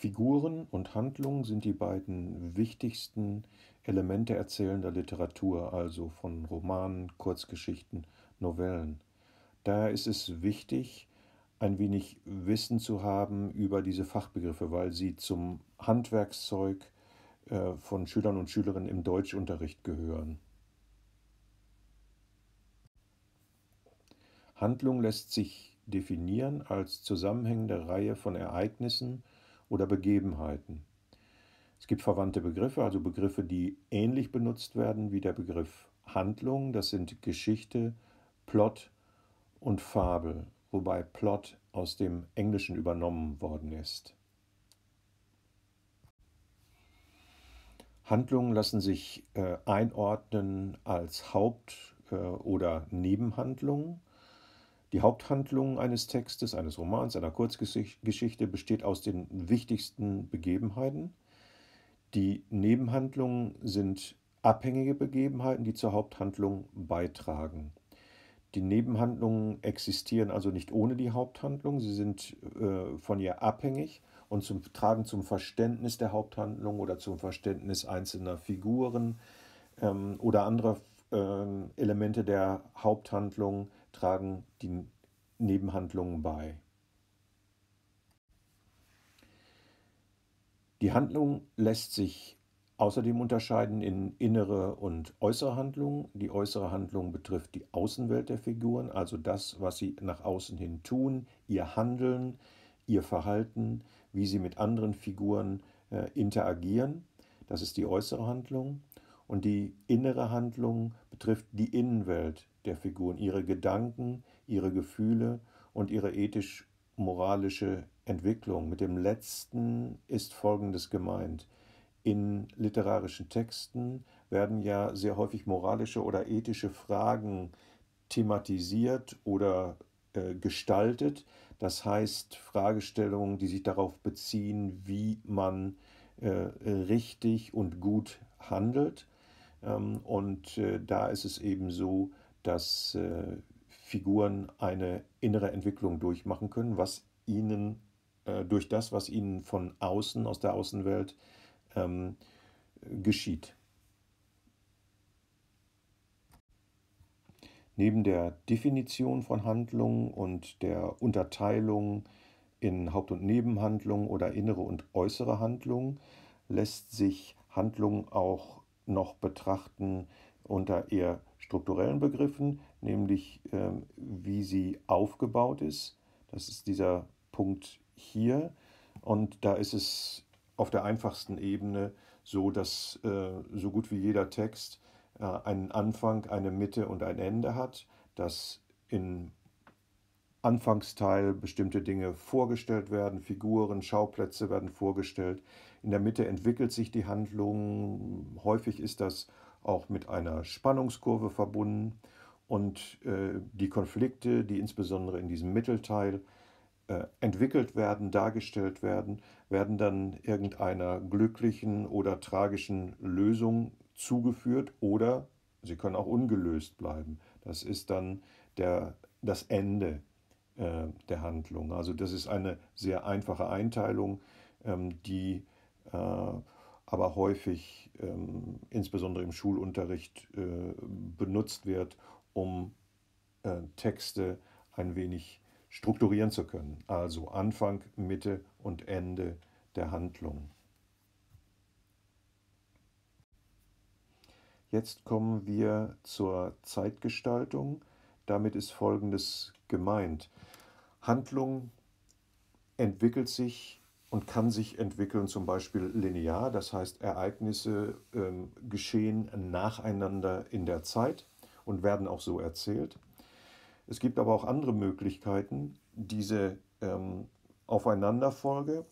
Figuren und Handlung sind die beiden wichtigsten Elemente erzählender Literatur, also von Romanen, Kurzgeschichten, Novellen. Daher ist es wichtig, ein wenig Wissen zu haben über diese Fachbegriffe, weil sie zum Handwerkszeug äh, von Schülern und Schülerinnen im Deutschunterricht gehören. Handlung lässt sich definieren als zusammenhängende Reihe von Ereignissen oder Begebenheiten. Es gibt verwandte Begriffe, also Begriffe, die ähnlich benutzt werden wie der Begriff Handlung. Das sind Geschichte, Plot und Fabel, wobei Plot aus dem Englischen übernommen worden ist. Handlungen lassen sich äh, einordnen als Haupt- äh, oder Nebenhandlungen. Die Haupthandlung eines Textes, eines Romans, einer Kurzgeschichte besteht aus den wichtigsten Begebenheiten. Die Nebenhandlungen sind abhängige Begebenheiten, die zur Haupthandlung beitragen. Die Nebenhandlungen existieren also nicht ohne die Haupthandlung, sie sind äh, von ihr abhängig und zum, tragen zum Verständnis der Haupthandlung oder zum Verständnis einzelner Figuren ähm, oder anderer äh, Elemente der Haupthandlung tragen die Nebenhandlungen bei. Die Handlung lässt sich außerdem unterscheiden in innere und äußere Handlungen. Die äußere Handlung betrifft die Außenwelt der Figuren, also das, was sie nach außen hin tun, ihr Handeln, ihr Verhalten, wie sie mit anderen Figuren äh, interagieren. Das ist die äußere Handlung. Und die innere Handlung betrifft die Innenwelt der Figuren, ihre Gedanken, ihre Gefühle und ihre ethisch-moralische Entwicklung. Mit dem letzten ist Folgendes gemeint. In literarischen Texten werden ja sehr häufig moralische oder ethische Fragen thematisiert oder äh, gestaltet. Das heißt Fragestellungen, die sich darauf beziehen, wie man äh, richtig und gut handelt. Ähm, und äh, da ist es eben so, dass äh, Figuren eine innere Entwicklung durchmachen können, was ihnen äh, durch das, was ihnen von außen, aus der Außenwelt ähm, geschieht. Neben der Definition von Handlungen und der Unterteilung in Haupt- und Nebenhandlungen oder innere und äußere Handlungen lässt sich Handlung auch noch betrachten unter eher strukturellen Begriffen, nämlich ähm, wie sie aufgebaut ist. Das ist dieser Punkt hier. Und da ist es auf der einfachsten Ebene so, dass äh, so gut wie jeder Text äh, einen Anfang, eine Mitte und ein Ende hat, dass im Anfangsteil bestimmte Dinge vorgestellt werden, Figuren, Schauplätze werden vorgestellt. In der Mitte entwickelt sich die Handlung. Häufig ist das auch mit einer Spannungskurve verbunden. Und äh, die Konflikte, die insbesondere in diesem Mittelteil äh, entwickelt werden, dargestellt werden, werden dann irgendeiner glücklichen oder tragischen Lösung zugeführt oder sie können auch ungelöst bleiben. Das ist dann der, das Ende äh, der Handlung. Also das ist eine sehr einfache Einteilung, ähm, die äh, aber häufig ähm, insbesondere im Schulunterricht äh, benutzt wird, um äh, Texte ein wenig strukturieren zu können. Also Anfang, Mitte und Ende der Handlung. Jetzt kommen wir zur Zeitgestaltung. Damit ist Folgendes gemeint. Handlung entwickelt sich und kann sich entwickeln, zum Beispiel linear, das heißt Ereignisse ähm, geschehen nacheinander in der Zeit und werden auch so erzählt. Es gibt aber auch andere Möglichkeiten, diese ähm, Aufeinanderfolge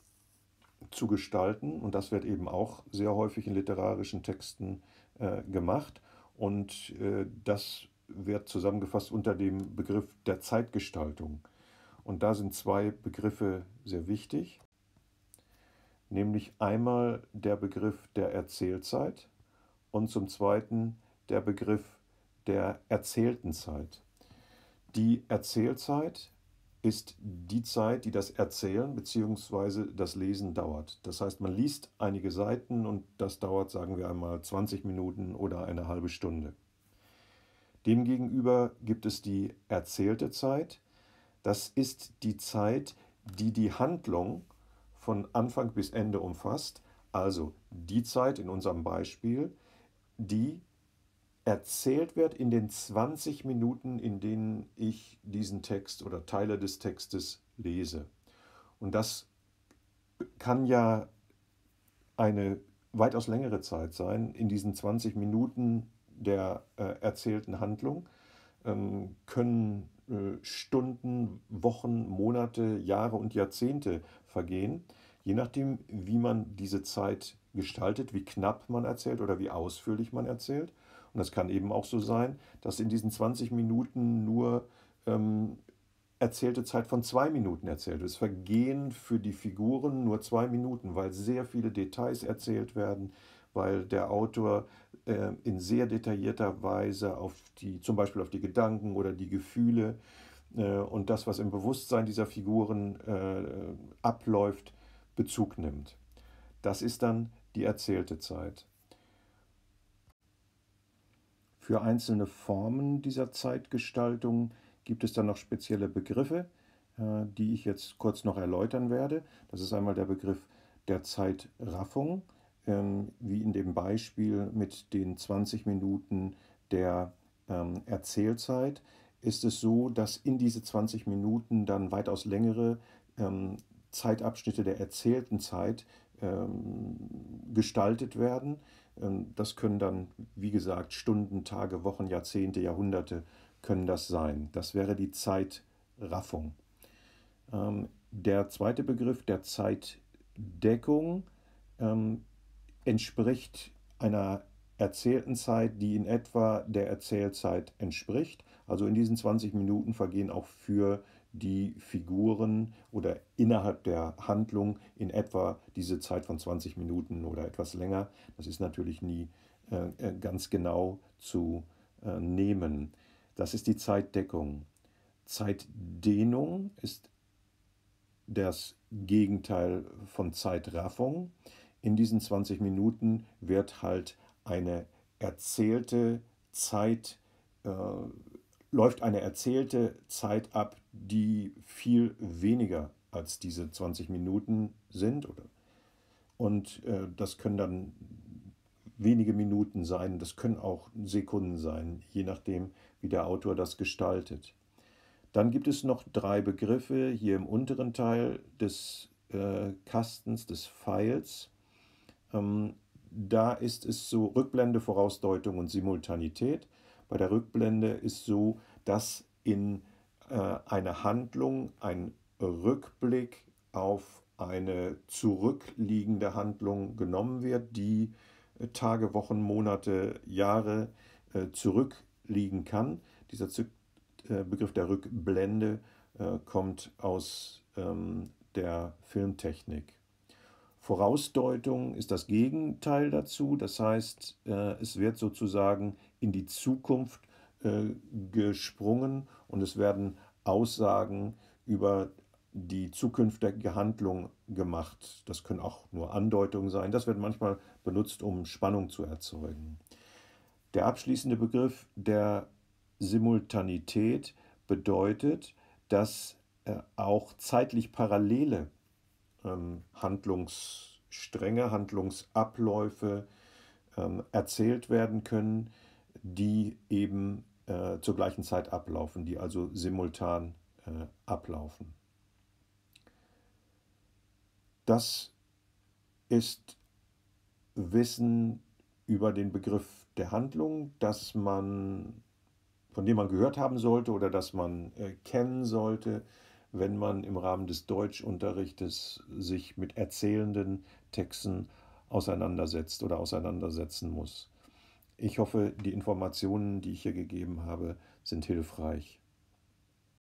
zu gestalten und das wird eben auch sehr häufig in literarischen Texten äh, gemacht und äh, das wird zusammengefasst unter dem Begriff der Zeitgestaltung. Und da sind zwei Begriffe sehr wichtig nämlich einmal der Begriff der Erzählzeit und zum Zweiten der Begriff der erzählten Zeit. Die Erzählzeit ist die Zeit, die das Erzählen bzw. das Lesen dauert. Das heißt, man liest einige Seiten und das dauert, sagen wir einmal, 20 Minuten oder eine halbe Stunde. Demgegenüber gibt es die erzählte Zeit. Das ist die Zeit, die die Handlung von Anfang bis Ende umfasst, also die Zeit in unserem Beispiel, die erzählt wird in den 20 Minuten, in denen ich diesen Text oder Teile des Textes lese. Und das kann ja eine weitaus längere Zeit sein. In diesen 20 Minuten der äh, erzählten Handlung ähm, können äh, Stunden, Wochen, Monate, Jahre und Jahrzehnte vergehen, je nachdem, wie man diese Zeit gestaltet, wie knapp man erzählt oder wie ausführlich man erzählt. Und das kann eben auch so sein, dass in diesen 20 Minuten nur ähm, erzählte Zeit von zwei Minuten erzählt wird. Es vergehen für die Figuren nur zwei Minuten, weil sehr viele Details erzählt werden, weil der Autor äh, in sehr detaillierter Weise auf die, zum Beispiel auf die Gedanken oder die Gefühle äh, und das, was im Bewusstsein dieser Figuren äh, abläuft, Bezug nimmt. Das ist dann die erzählte Zeit. Für einzelne Formen dieser Zeitgestaltung gibt es dann noch spezielle Begriffe, äh, die ich jetzt kurz noch erläutern werde. Das ist einmal der Begriff der Zeitraffung. Ähm, wie in dem Beispiel mit den 20 Minuten der ähm, Erzählzeit, ist es so, dass in diese 20 Minuten dann weitaus längere ähm, Zeitabschnitte der erzählten Zeit gestaltet werden. das können dann, wie gesagt, Stunden, Tage, Wochen, Jahrzehnte, Jahrhunderte können das sein. Das wäre die Zeitraffung. der zweite Begriff der Zeitdeckung entspricht einer erzählten Zeit, die in etwa der Erzählzeit entspricht. Also in diesen 20 Minuten vergehen auch für die Figuren oder innerhalb der Handlung in etwa diese Zeit von 20 Minuten oder etwas länger. Das ist natürlich nie äh, äh, ganz genau zu äh, nehmen. Das ist die Zeitdeckung. Zeitdehnung ist das Gegenteil von Zeitraffung in diesen 20 Minuten wird halt eine erzählte Zeit, äh, läuft eine erzählte Zeit ab, die viel weniger als diese 20 Minuten sind. Oder? Und äh, das können dann wenige Minuten sein, das können auch Sekunden sein, je nachdem, wie der Autor das gestaltet. Dann gibt es noch drei Begriffe hier im unteren Teil des äh, Kastens, des Pfeils. Ähm, da ist es so Rückblende, Vorausdeutung und Simultanität. Bei der Rückblende ist so, dass in äh, einer Handlung ein Rückblick auf eine zurückliegende Handlung genommen wird, die äh, Tage, Wochen, Monate, Jahre äh, zurückliegen kann. Dieser Z äh, Begriff der Rückblende äh, kommt aus ähm, der Filmtechnik. Vorausdeutung ist das Gegenteil dazu, das heißt, äh, es wird sozusagen in die Zukunft äh, gesprungen und es werden Aussagen über die zukünftige Handlung gemacht. Das können auch nur Andeutungen sein. Das wird manchmal benutzt, um Spannung zu erzeugen. Der abschließende Begriff der Simultanität bedeutet, dass äh, auch zeitlich parallele ähm, Handlungsstränge, Handlungsabläufe ähm, erzählt werden können, die eben äh, zur gleichen Zeit ablaufen, die also simultan äh, ablaufen. Das ist Wissen über den Begriff der Handlung, dass man, von dem man gehört haben sollte oder dass man äh, kennen sollte, wenn man im Rahmen des Deutschunterrichtes sich mit erzählenden Texten auseinandersetzt oder auseinandersetzen muss. Ich hoffe, die Informationen, die ich hier gegeben habe, sind hilfreich.